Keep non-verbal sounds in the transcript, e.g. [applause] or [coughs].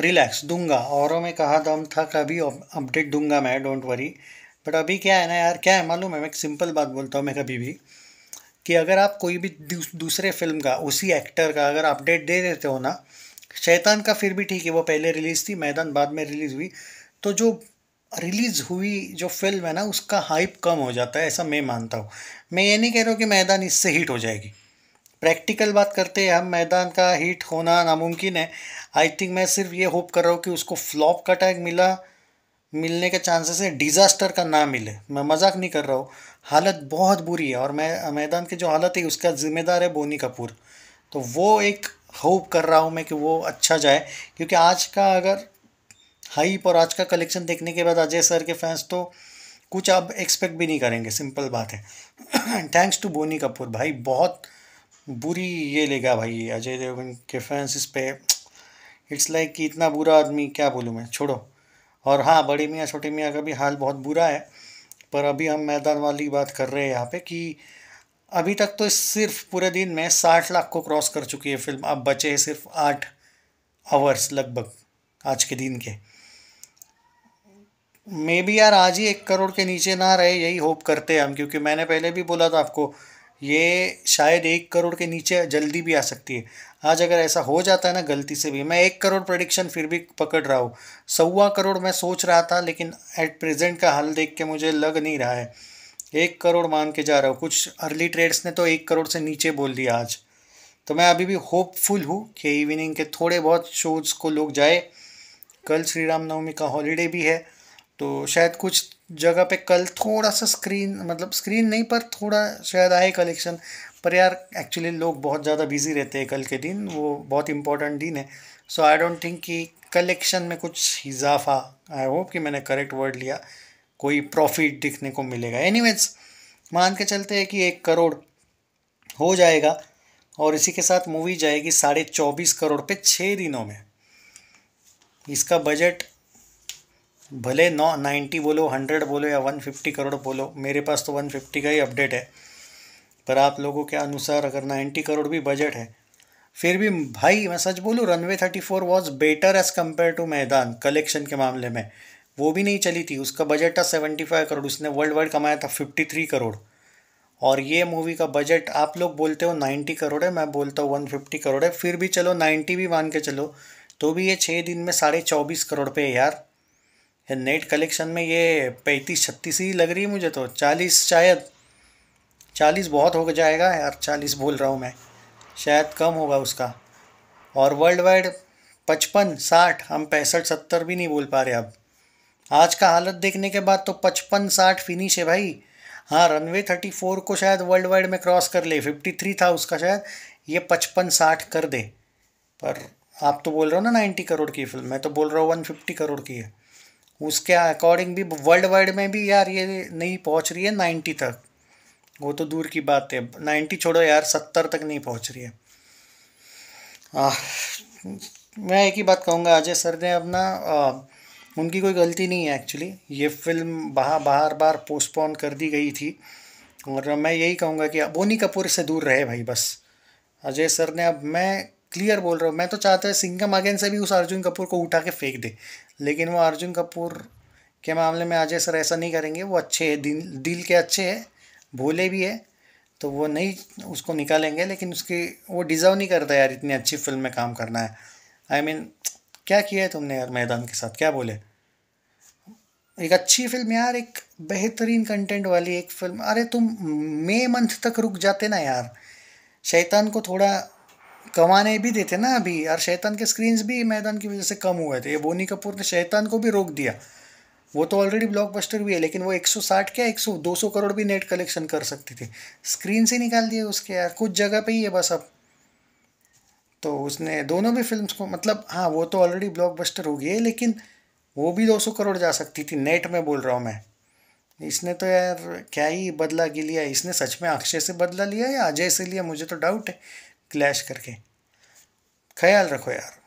relax दूंगा औरों में कहा दम था कभी अपडेट दूंगा मैं डोंट वरी बट अभी क्या है ना यार क्या है मालूम है मैं एक सिंपल बात बोलता हूँ मैं कभी भी कि अगर आप कोई भी दूसरे फिल्म का उसी एक्टर का अगर अपडेट दे देते हो ना शैतान का फिर भी ठीक है वो पहले रिलीज़ थी मैदान बाद में रिलीज़ हुई तो जो रिलीज़ हुई जो फिल्म है ना उसका हाइप कम हो जाता है ऐसा मैं मानता हूँ मैं ये नहीं कह रहा हूँ कि मैदान इससे हिट हो जाएगी प्रैक्टिकल बात करते हैं हम मैदान का हिट होना नामुमकिन है आई थिंक मैं सिर्फ ये होप कर रहा हूँ कि उसको फ्लॉप का टैग मिला मिलने के चांसेस है डिज़ास्टर का ना मिले मैं मजाक नहीं कर रहा हूँ हालत बहुत बुरी है और मैं मैदान की जो हालत है उसका जिम्मेदार है बोनी कपूर तो वो एक होप कर रहा हूँ मैं कि वो अच्छा जाए क्योंकि आज का अगर हाइप और आज का कलेक्शन देखने के बाद अजय सर के फैंस तो कुछ अब एक्सपेक्ट भी नहीं करेंगे सिंपल बात है थैंक्स [coughs] टू बोनी कपूर भाई बहुत बुरी ये लेगा भाई अजय देवगन के फैंस इस पर इट्स लाइक कि इतना बुरा आदमी क्या बोलूँ मैं छोड़ो और हाँ बड़े मियाँ छोटे मियाँ का भी हाल बहुत बुरा है पर अभी हम मैदान वाली बात कर रहे हैं यहाँ पे कि अभी तक तो सिर्फ पूरे दिन में साठ लाख को क्रॉस कर चुकी है फिल्म अब बचे हैं सिर्फ आठ आवर्स लगभग आज के दिन के मे बी यार आज ही एक करोड़ के नीचे ना रहे यही होप करते हैं हम क्योंकि मैंने पहले भी बोला था आपको ये शायद एक करोड़ के नीचे जल्दी भी आ सकती है आज अगर ऐसा हो जाता है ना गलती से भी मैं एक करोड़ प्रडिक्शन फिर भी पकड़ रहा हूँ सवा करोड़ मैं सोच रहा था लेकिन एट प्रेजेंट का हाल देख के मुझे लग नहीं रहा है एक करोड़ मान के जा रहा हूँ कुछ अर्ली ट्रेड्स ने तो एक करोड़ से नीचे बोल दिया आज तो मैं अभी भी होपफुल हूँ कि इवनिंग के थोड़े बहुत शोज़ को लोग जाए कल श्री राम नवमी का हॉलीडे भी है तो शायद कुछ जगह पे कल थोड़ा सा स्क्रीन मतलब स्क्रीन नहीं पर थोड़ा शायद आए कलेक्शन पर यार एक्चुअली लोग बहुत ज़्यादा बिजी रहते हैं कल के दिन वो बहुत इंपॉर्टेंट दिन है सो आई डोंट थिंक कि कलेक्शन में कुछ इजाफा आई होप कि मैंने करेक्ट वर्ड लिया कोई प्रॉफिट दिखने को मिलेगा एनी मान के चलते हैं कि एक करोड़ हो जाएगा और इसी के साथ मूवी जाएगी साढ़े चौबीस करोड़ पे छः दिनों में इसका बजट भले नौ नाइन्टी बोलो हंड्रेड बोलो या वन फिफ्टी करोड़ बोलो मेरे पास तो वन फिफ्टी का ही अपडेट है पर आप लोगों के अनुसार अगर नाइन्टी करोड़ भी बजट है फिर भी भाई मैं सच बोलूँ runway thirty four was better as compare to Maidaan collection के मामले में वो भी नहीं चली थी उसका बजट था सेवेंटी फाइव करोड़ उसने वर्ल्ड वाइड कमाया था फिफ्टी थ्री करोड़ और ये मूवी का बजट आप लोग बोलते हो नाइन्टी करोड़ है मैं बोलता हूँ वन फिफ्टी करोड़ है फिर भी चलो नाइन्टी भी मान के चलो तो भी ये छः दिन में साढ़े चौबीस करोड़ पे है यार नेट कलेक्शन में ये पैंतीस छत्तीस ही लग रही है मुझे तो चालीस शायद चालीस बहुत हो जाएगा यार चालीस बोल रहा हूँ मैं शायद कम होगा उसका और वर्ल्ड वाइड पचपन साठ हम पैंसठ सत्तर भी नहीं बोल पा रहे अब आज का हालत देखने के बाद तो पचपन साठ फिनिश है भाई हाँ रनवे थर्टी फोर को शायद वर्ल्ड वाइड में क्रॉस कर ले फिफ्टी थ्री था उसका शायद ये पचपन साठ कर दे पर आप तो बोल रहे हो ना नाइन्टी करोड़ की फिल्म मैं तो बोल रहा हूँ वन फिफ्टी करोड़ की है उसके अकॉर्डिंग भी वर्ल्ड वाइड में भी यार ये नहीं पहुंच रही है नाइन्टी तक वो तो दूर की बात है नाइन्टी छोड़ो यार सत्तर तक नहीं पहुंच रही है आ, मैं एक ही बात कहूँगा अजय सर ने अपना आ, उनकी कोई गलती नहीं है एक्चुअली ये फिल्म बाहर बार बार पोस्टपोन कर दी गई थी और मैं यही कहूँगा कि बोनी कपूर से दूर रहे भाई बस अजय सर ने अब मैं क्लियर बोल रहा हूँ मैं तो चाहता है सिंगम अगेन से भी उस अर्जुन कपूर को उठा के फेंक दे लेकिन वो अर्जुन कपूर के मामले में अजय सर ऐसा नहीं करेंगे वो अच्छे है दिल दिल के अच्छे है भोले भी है तो वो नहीं उसको निकालेंगे लेकिन उसकी वो डिज़र्व नहीं करता यार इतनी अच्छी फिल्म में काम करना है आई I मीन mean, क्या किया है तुमने यार मैदान के साथ क्या बोले एक अच्छी फिल्म यार एक बेहतरीन कंटेंट वाली एक फिल्म अरे तुम मे मंथ तक रुक जाते ना यार शैतान को थोड़ा कमाने भी देते ना अभी यार शैतान के स्क्रीन्स भी मैदान की वजह से कम हुए थे ये बोनी कपूर ने शैतान को भी रोक दिया वो तो ऑलरेडी ब्लॉकबस्टर भी है लेकिन वो 160 क्या 100 200 करोड़ भी नेट कलेक्शन कर सकती थी स्क्रीन से निकाल दिए उसके यार कुछ जगह पे ही है बस अब तो उसने दोनों भी फिल्म को मतलब हाँ वो तो ऑलरेडी ब्लॉकबस्टर हो गई है लेकिन वो भी 200 करोड़ जा सकती थी नेट में बोल रहा हूँ मैं इसने तो यार क्या ही बदला के लिया इसने सच में अक्षय से बदला लिया या अजय से लिया मुझे तो डाउट है क्लैश करके ख्याल रखो यार